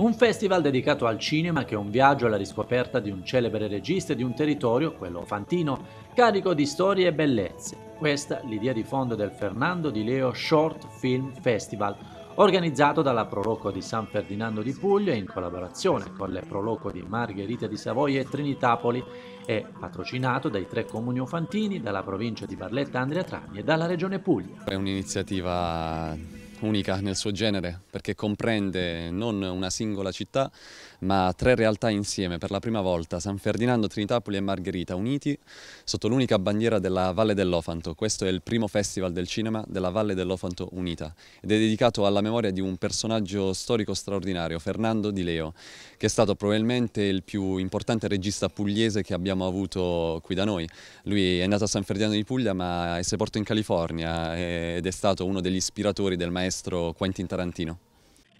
Un festival dedicato al cinema che è un viaggio alla riscoperta di un celebre regista e di un territorio, quello fantino, carico di storie e bellezze. Questa l'idea di fondo del Fernando di Leo Short Film Festival, organizzato dalla Proloco di San Ferdinando di Puglia in collaborazione con le Proloco di Margherita di Savoia e Trinitapoli e patrocinato dai tre comuni ofantini, dalla provincia di Barletta Andrea Trani e dalla regione Puglia. È un'iniziativa unica nel suo genere perché comprende non una singola città ma tre realtà insieme per la prima volta, San Ferdinando, Trinitapoli e Margherita uniti sotto l'unica bandiera della Valle dell'Ofanto. Questo è il primo festival del cinema della Valle dell'Ofanto unita ed è dedicato alla memoria di un personaggio storico straordinario, Fernando Di Leo, che è stato probabilmente il più importante regista pugliese che abbiamo avuto qui da noi. Lui è nato a San Ferdinando di Puglia ma è sepolto in California eh, ed è stato uno degli ispiratori del maestro maestro Quentin Tarantino?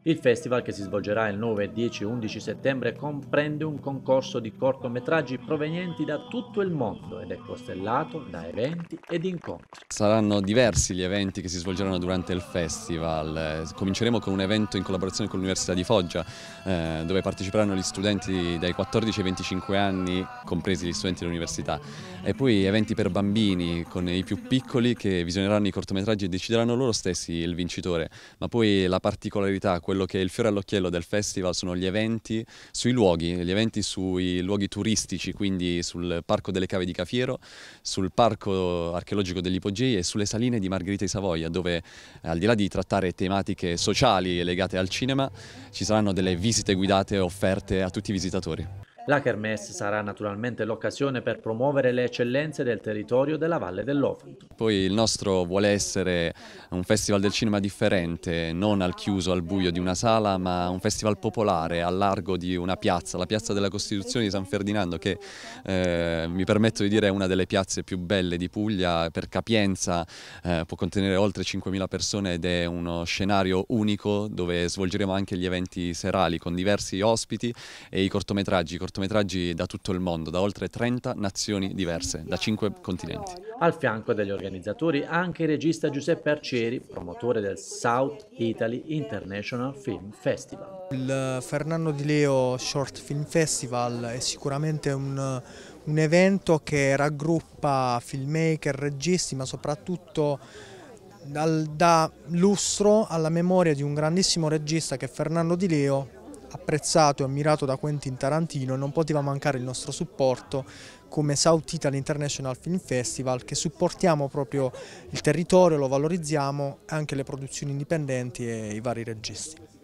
Il festival, che si svolgerà il 9, 10 e 11 settembre, comprende un concorso di cortometraggi provenienti da tutto il mondo ed è costellato da eventi ed incontri. Saranno diversi gli eventi che si svolgeranno durante il festival. Cominceremo con un evento in collaborazione con l'Università di Foggia, eh, dove parteciperanno gli studenti dai 14 ai 25 anni, compresi gli studenti dell'università. E poi eventi per bambini con i più piccoli che visioneranno i cortometraggi e decideranno loro stessi il vincitore. Ma poi la particolarità, quello quello che è il fiore all'occhiello del festival sono gli eventi sui luoghi, gli eventi sui luoghi turistici, quindi sul Parco delle Cave di Cafiero, sul Parco archeologico degli Ippogei e sulle saline di Margherita di Savoia, dove eh, al di là di trattare tematiche sociali legate al cinema, ci saranno delle visite guidate offerte a tutti i visitatori. La Kermesse sarà naturalmente l'occasione per promuovere le eccellenze del territorio della Valle dell'Ofanto. Poi il nostro vuole essere un festival del cinema differente, non al chiuso, al buio di una sala, ma un festival popolare, al largo di una piazza, la piazza della Costituzione di San Ferdinando, che eh, mi permetto di dire è una delle piazze più belle di Puglia per capienza, eh, può contenere oltre 5.000 persone ed è uno scenario unico dove svolgeremo anche gli eventi serali con diversi ospiti e i cortometraggi. I cortometraggi cortometraggi da tutto il mondo, da oltre 30 nazioni diverse, da 5 continenti. Al fianco degli organizzatori anche il regista Giuseppe Arcieri, promotore del South Italy International Film Festival. Il Fernando Di Leo Short Film Festival è sicuramente un, un evento che raggruppa filmmaker, registi, ma soprattutto dal, dà lustro alla memoria di un grandissimo regista che è Fernando Di Leo, apprezzato e ammirato da Quentin Tarantino non poteva mancare il nostro supporto come South Italy International Film Festival che supportiamo proprio il territorio, lo valorizziamo, anche le produzioni indipendenti e i vari registi.